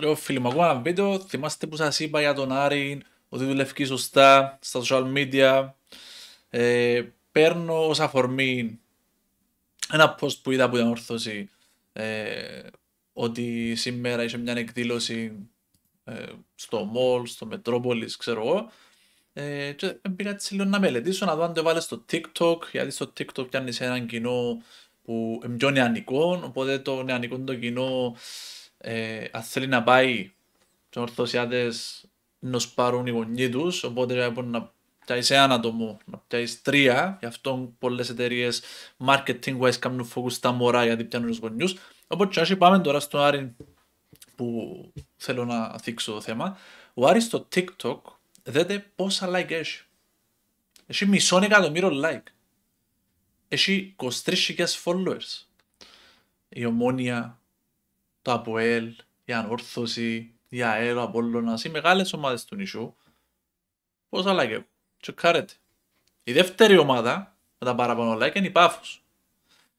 Λέω φίλοι μου, ακόμα ένα βίντεο. Θυμάστε που σας είπα για τον Άρη, ότι δουλεύει σωστά στα social media. Ε, παίρνω ως αφορμή ένα post που είδα που ήταν όρθωση ε, ότι σήμερα είχε μια εκδήλωση ε, στο mall, στο Μετρόπολη, ξέρω εγώ. Ε, και πήγα έτσι λίγο να μελετήσω, να δω αν το βάλε στο TikTok, γιατί στο TikTok πιάνεις έναν κοινό που είναι πιο νεανικό, οπότε το νεανικό το κοινό ε, αν θέλει να πάει και Ορθωσιάτες να σπάρουν οι γονείς τους, οπότε μπορεί να πιάσεις έναν άτομο, να πιάσεις τρία, γι' αυτό πολλές εταιρείες marketing wise κάνουν focus στα μωρά γιατί πιάνουν τους γονείς. Οπότε και πάμε τώρα στον Άρη που θέλω να θίξω το θέμα. Ο Άρης στο TikTok δέτε πόσα like έχει. Έχει μισό εκατομμύριο like. Έχει 23.000 followers. Η ομόνια το ΑΠΟΕΛ, η Ανόρθωση, η ΑΕΡΟ, ο Απόλλωνας, οι μεγάλες ομάδες του νησιού. Πώς άλλα και τσοκάρετε. Η δεύτερη ομάδα με τα παραπάνω είναι η Πάφος.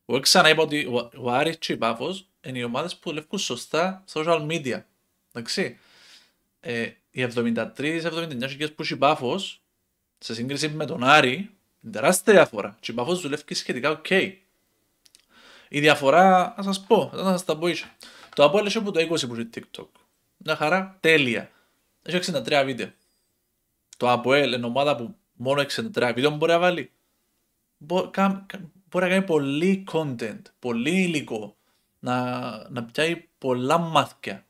Εγώ ξανά είπα ότι ο Άρης και η Πάφος είναι οι ομάδες που δουλεύουν σωστά social media. Εντάξει. Ε, οι 73-79 που έχει Πάφος σε σύγκριση με τον Άρη είναι τεράστια διαφορά. Και η Πάφος δουλεύει σχετικά οκ. Η διαφορά, να σας πω, θα σας τα πω ίσως. Το Apple έχει από το 20 που είναι TikTok. Μια χαρά, τέλεια. Έχει 63 βίντεο. Το Αποέλ είναι ομάδα που μόνο 63 βίντεο μπορεί να βάλει. Μπορεί να κάνει πολύ content, πολύ υλικό. Να, να πιάει πολλά μάθηκια.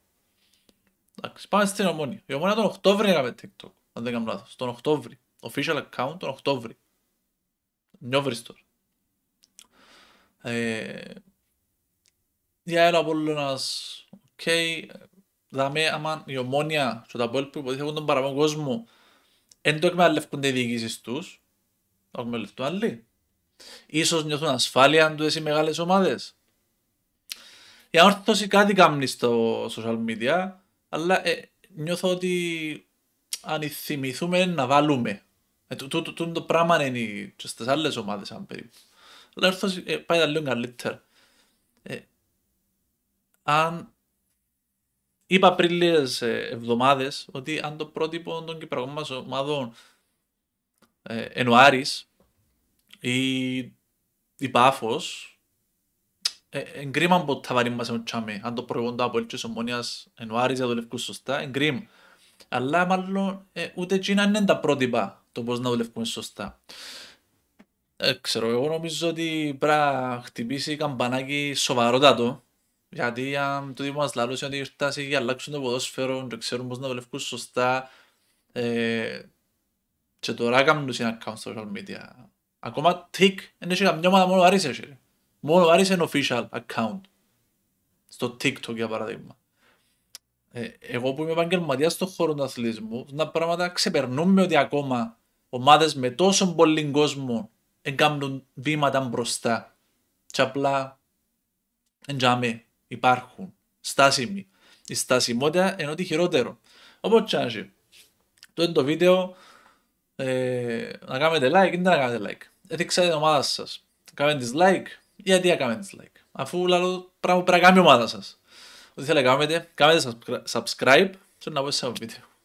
Εντάξει, πάμε στην ομόνια. Η ομόνια τον Οκτώβρη έγραφε TikTok, αν δεν κάνω λάθος. Τον Οκτώβρη. Official account τον Οκτώβρη. Νιόβριστο. Ε, Διαέρα Απολλώνας, οκ. Δάμε άμα η ομόνια και τα πόλη που υποτίθεται τον παραπάνω κόσμο δεν το οι διοικήσεις τους, το εκμεταλλευτούν άλλοι. Ίσως νιώθουν ασφάλεια αν τους οι μεγάλες ομάδες. Η ανόρθωση κάτι κάνει στο social media, αλλά ε, νιώθω ότι αν θυμηθούμε να βάλουμε. Ε, το, το, το, το πράγμα είναι και στις άλλες ομάδες αν περίπου. Αλλά η ε, πάει τα λίγο καλύτερα. Ε, αν είπα πριν λίγες ε, εβδομάδες ότι αν το πρότυπο των κυπριακών μας ομάδων ε, η πάφος ε, εγκρίμα από τα βαρύν μας εμτσάμε αν το πρότυπο του έλτσες ομόνιας Άρης για το λευκούς σωστά εγκρίμ αλλά μάλλον ε, ούτε εκείνα είναι τα πρότυπα το πώς να δουλεύουμε σωστά. Ε, ξέρω, εγώ νομίζω ότι πρέπει να χτυπήσει καμπανάκι σοβαρότατο γιατί αν το που μας λαλούσε ότι ήρθες για αλλάξουν το ποδόσφαιρο και ξέρουν πώς να βλέπουν σωστά ε, και τώρα κάνουν τους ένα account social media. Ακόμα TIC δεν έχει καμιά ομάδα μόνο Άρης έχει. Μόνο Άρης είναι official account. Στο TikTok για παράδειγμα. Ε, εγώ που είμαι επαγγελματίας στον χώρο του αθλητισμού, τα πράγματα ξεπερνούν με ότι ακόμα ομάδες με τόσο πολύ κόσμο εγκάμπτουν βήματα μπροστά. Και απλά εντζάμε υπάρχουν. Στάσιμοι. Η στασιμότητα ενώ ότι χειρότερο. Όπως τσάζει. Το είναι το βίντεο. Ε, να κάνετε like ή να κάνετε like. Έδειξα ε, την ομάδα σας. Κάνετε dislike ή αντί να κάνετε dislike. Αφού λαλό πράγμα πρέπει να κάνει η ομάδα σας. Ό,τι θέλετε κάνετε, κάνετε subscribe. και να πω σε βίντεο.